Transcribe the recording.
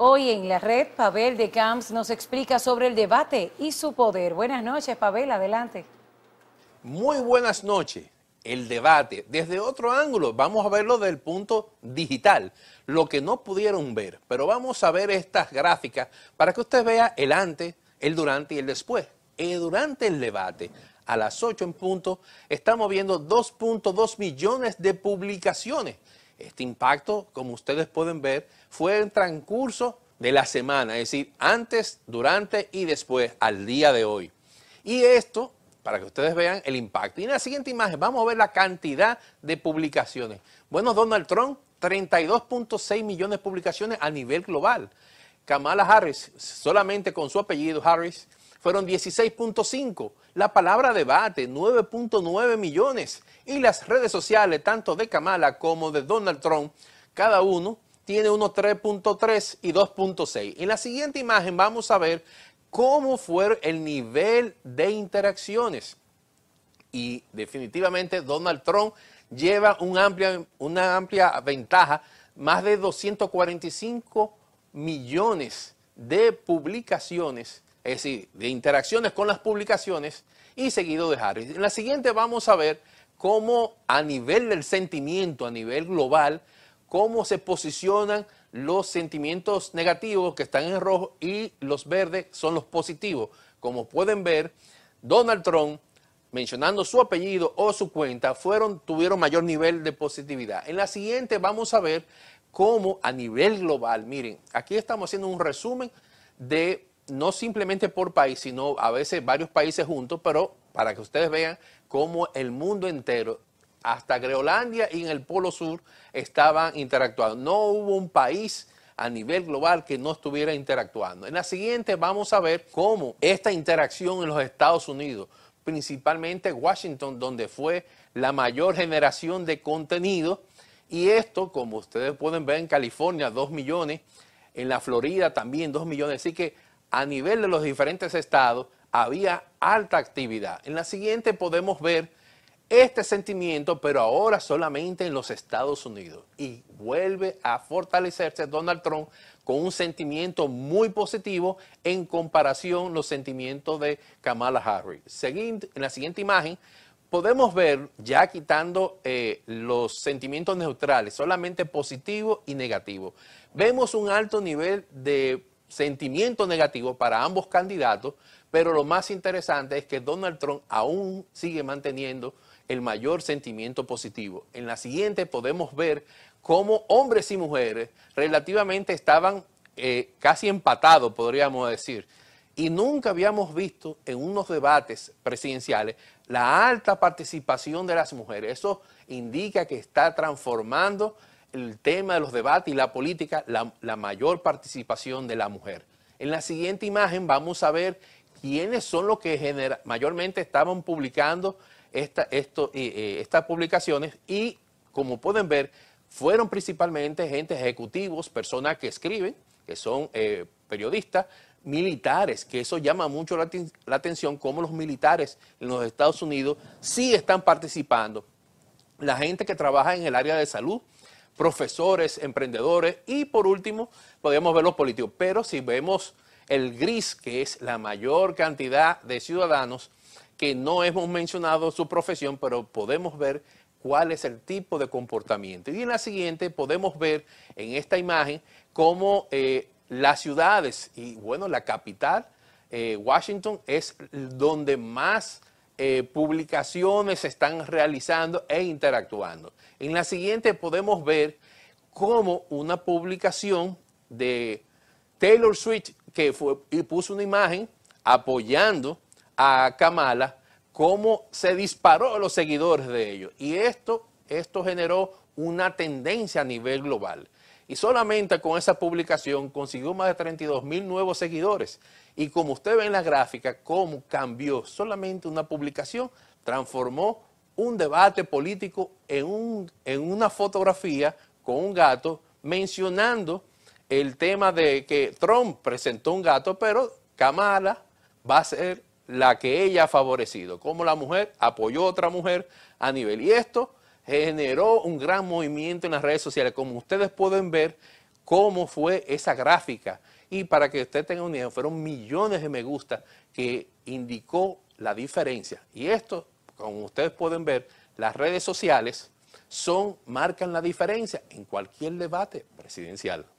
Hoy en la red, Pavel de Camps nos explica sobre el debate y su poder. Buenas noches, Pavel, adelante. Muy buenas noches. El debate, desde otro ángulo, vamos a verlo del punto digital, lo que no pudieron ver, pero vamos a ver estas gráficas para que usted vea el antes, el durante y el después. Y eh, durante el debate, a las 8 en punto, estamos viendo 2.2 millones de publicaciones este impacto, como ustedes pueden ver, fue en transcurso de la semana, es decir, antes, durante y después, al día de hoy. Y esto, para que ustedes vean el impacto. Y en la siguiente imagen vamos a ver la cantidad de publicaciones. Bueno, Donald Trump, 32.6 millones de publicaciones a nivel global. Kamala Harris, solamente con su apellido Harris, fueron 16.5, la palabra debate 9.9 millones y las redes sociales tanto de Kamala como de Donald Trump, cada uno tiene unos 3.3 y 2.6. En la siguiente imagen vamos a ver cómo fue el nivel de interacciones. Y definitivamente Donald Trump lleva una amplia ventaja, más de 245 millones de publicaciones es decir, de interacciones con las publicaciones y seguido de Harris. En la siguiente vamos a ver cómo a nivel del sentimiento, a nivel global, cómo se posicionan los sentimientos negativos que están en rojo y los verdes son los positivos. Como pueden ver, Donald Trump, mencionando su apellido o su cuenta, fueron, tuvieron mayor nivel de positividad. En la siguiente vamos a ver cómo a nivel global, miren, aquí estamos haciendo un resumen de no simplemente por país, sino a veces varios países juntos, pero para que ustedes vean cómo el mundo entero, hasta Greolandia y en el Polo Sur, estaban interactuando. No hubo un país a nivel global que no estuviera interactuando. En la siguiente vamos a ver cómo esta interacción en los Estados Unidos, principalmente Washington, donde fue la mayor generación de contenido, y esto, como ustedes pueden ver en California, 2 millones, en la Florida también 2 millones, así que a nivel de los diferentes estados había alta actividad. En la siguiente podemos ver este sentimiento, pero ahora solamente en los Estados Unidos. Y vuelve a fortalecerse Donald Trump con un sentimiento muy positivo en comparación los sentimientos de Kamala Harris. en la siguiente imagen podemos ver, ya quitando eh, los sentimientos neutrales, solamente positivo y negativo, vemos un alto nivel de sentimiento negativo para ambos candidatos, pero lo más interesante es que Donald Trump aún sigue manteniendo el mayor sentimiento positivo. En la siguiente podemos ver cómo hombres y mujeres relativamente estaban eh, casi empatados, podríamos decir. Y nunca habíamos visto en unos debates presidenciales la alta participación de las mujeres. Eso indica que está transformando el tema de los debates y la política, la, mayor participación de la mujer. En la siguiente imagen vamos a ver quiénes son los que mayormente estaban publicando esta, esto, eh, eh, estas publicaciones y, como pueden ver, fueron principalmente gente ejecutivos, personas que escriben, que son eh, periodistas, militares, que eso llama mucho la, la, atención, cómo los militares en los Estados Unidos sí están participando. La gente que trabaja en el área de salud, profesores, emprendedores y por último podemos ver los políticos. Pero si vemos el gris, que es la mayor cantidad de ciudadanos que no hemos mencionado su profesión, pero podemos ver cuál es el tipo de comportamiento. Y en la siguiente podemos ver en esta imagen cómo eh, las ciudades y bueno, la capital, eh, Washington, es donde más eh, publicaciones se están realizando e interactuando. En la siguiente podemos ver cómo una publicación de Taylor Swift que y puso una imagen apoyando a Kamala, cómo se disparó a los seguidores de ellos. Y esto, esto generó una tendencia a nivel global. Y solamente con esa publicación consiguió más de 32 mil nuevos seguidores. Y como usted ve en la gráfica, cómo cambió solamente una publicación, transformó un debate político en, en una fotografía con un gato mencionando el tema de que Trump presentó un gato, pero Kamala va a ser la que ella ha favorecido, como la mujer apoyó a otra mujer a nivel. Y esto generó un gran movimiento en las redes sociales, como ustedes pueden ver cómo fue esa gráfica. Y para que usted tenga un idea, fueron millones de me gusta que indicó la diferencia. Y esto, como ustedes pueden ver, las redes sociales son, marcan la diferencia en cualquier debate presidencial.